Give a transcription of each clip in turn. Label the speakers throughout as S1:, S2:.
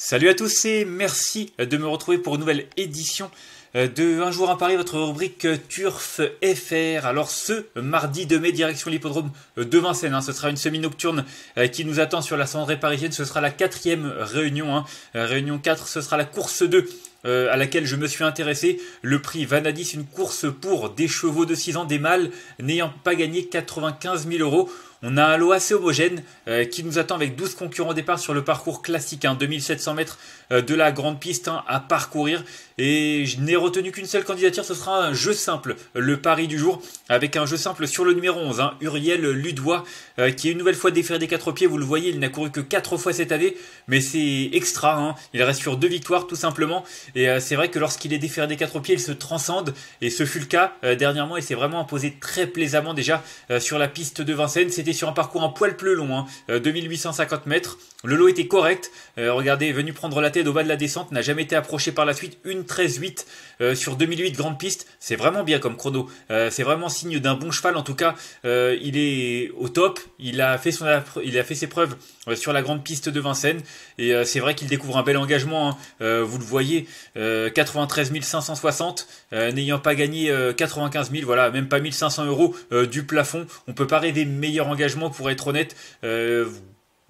S1: Salut à tous et merci de me retrouver pour une nouvelle édition euh, de Un jour à Paris, votre rubrique Turf FR. Alors ce mardi 2 mai, direction l'hippodrome de Vincennes. Hein, ce sera une semi-nocturne euh, qui nous attend sur la cendrée parisienne. Ce sera la quatrième réunion. Hein. Euh, réunion 4, ce sera la course 2. à laquelle je me suis intéressé, le prix Vanadis, une course pour des chevaux de 6 ans, des mâles n'ayant pas gagné 95 000 euros. On a un lot assez homogène euh, qui nous attend avec 12 concurrents au départ sur le parcours classique, hein, 2700 mètres euh, de la grande piste hein, à parcourir. Et je n'ai retenu qu'une seule candidature, ce sera un jeu simple, le pari du jour, avec un jeu simple sur le numéro 11, hein, Uriel Ludois, euh, qui est une nouvelle fois déféré des quatre pieds. Vous le voyez, il n'a couru que quatre fois cette année, mais c'est extra. Hein. Il reste sur deux victoires tout simplement. Et c'est vrai que lorsqu'il est déféré des quatre pieds, il se transcende. Et ce fut le cas dernièrement. et s'est vraiment imposé très plaisamment déjà sur la piste de Vincennes sur un parcours un poil plus long, 2850 hein. euh, mètres. Le lot était correct. Euh, regardez, venu prendre la tête au bas de la descente, n'a jamais été approché par la suite. Une 13-8 euh, sur 2008 grande piste, c'est vraiment bien comme chrono. c'est vraiment signe d'un bon cheval. En tout cas, il est au top. Il a fait son, il a fait ses preuves sur la grande piste de Vincennes. Et c'est vrai qu'il découvre un bel engagement. Hein. vous le voyez, 93 560, n'ayant pas gagné 95 000, voilà, même pas 1500 euros du plafond. On peut pas des meilleurs engagements pour être honnête.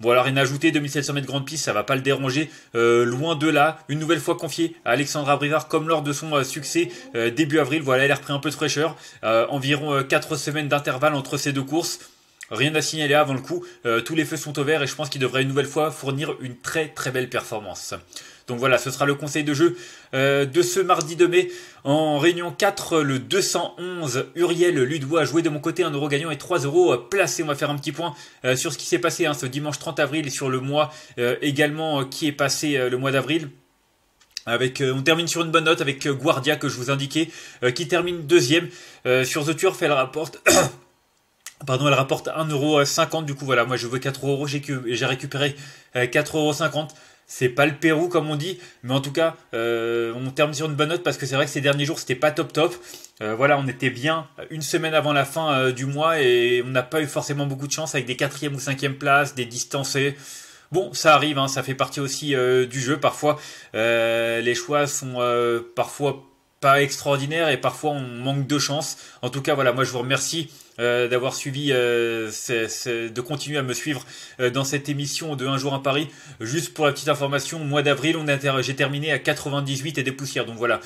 S1: voilà rien ajouté, 2700 mètres grande piste, ça va pas le déranger, euh, loin de là, une nouvelle fois confié à Alexandra Brivard comme lors de son euh, succès euh, début avril, voilà elle a repris un peu de fraîcheur, environ 4 semaines d'intervalle entre ces deux courses, Rien à signaler avant le coup, euh, tous les feux sont au vert et je pense qu'il devrait une nouvelle fois fournir une très très belle performance. Donc voilà, ce sera le conseil de jeu euh, de ce mardi de mai. En réunion 4, le 211, Uriel Ludois a joué de mon côté 1 euro gagnant et 3 euros placés. On va faire un petit point euh, sur ce qui s'est passé hein, ce dimanche 30 avril et sur le mois également qui est passé le mois d'avril. Avec, on termine sur une bonne note avec Guardia que je vous indiquais, qui termine deuxième. sur The Turf, elle rapporte Ah, pardon, elle rapporte 1,50€. Du coup, voilà, moi je veux 4€. J'ai, j'ai récupéré 4,50€. Euh, c'est pas le Pérou comme on dit, mais en tout cas, euh, on termine sur une bonne note parce que c'est vrai que ces derniers jours c'était pas top top. Euh, voilà, on était bien une semaine avant la fin du mois et on n'a pas eu forcément beaucoup de chance avec des quatrième ou cinquième places, des distancés. Bon, ça arrive, hein, ça fait partie aussi du jeu. Parfois, les choix sont parfois pas extraordinaires et parfois on manque de chance. En tout cas, voilà, moi je vous remercie euh, d'avoir suivi, euh, de continuer à me suivre euh, dans cette émission de Un jour à Paris. Juste pour la petite information, mois d'avril, j'ai terminé à 98 et des poussières. Donc voilà,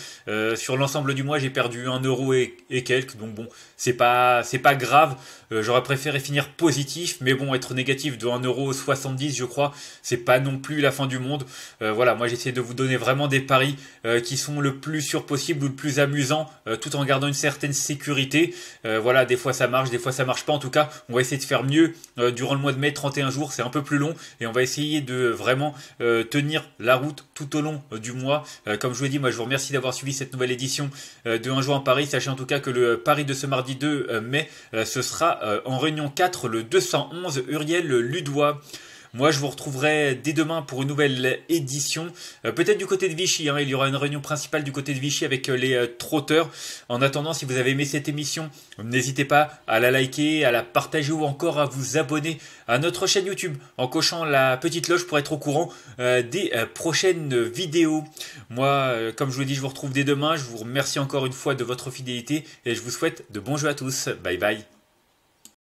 S1: sur l'ensemble du mois, j'ai perdu un euro et, quelques. Donc bon, c'est pas, c'est pas grave. J'aurais préféré finir positif, mais bon, être négatif de 70 je crois, c'est pas non plus la fin du monde. voilà, moi j'essaie de vous donner vraiment des paris qui sont le plus sûr possible ou le plus amusant, tout en gardant une certaine sécurité. voilà, des fois ça marche des fois ça marche pas. En tout cas, on va essayer de faire mieux euh, durant le mois de mai, 31 jours, c'est un peu plus long et on va essayer de vraiment euh, tenir la route tout au long euh, du mois. comme je vous l'ai dit, moi je vous remercie d'avoir suivi cette nouvelle édition de Un jour en Paris. Sachez en tout cas que le Paris de ce mardi 2 mai, ce sera en réunion 4, le 211 Uriel Ludois. Moi, je vous retrouverai dès demain pour une nouvelle édition. Euh, peut-être du côté de Vichy. Hein. Il y aura une réunion principale du côté de Vichy avec euh, les euh, trotteurs. En attendant, si vous avez aimé cette émission, n'hésitez pas à la liker, à la partager ou encore à vous abonner à notre chaîne YouTube en cochant la petite loge pour être au courant des prochaines vidéos. Moi, comme je vous dit, je vous retrouve dès demain. Je vous remercie encore une fois de votre fidélité et je vous souhaite de bons jeux à tous. Bye bye.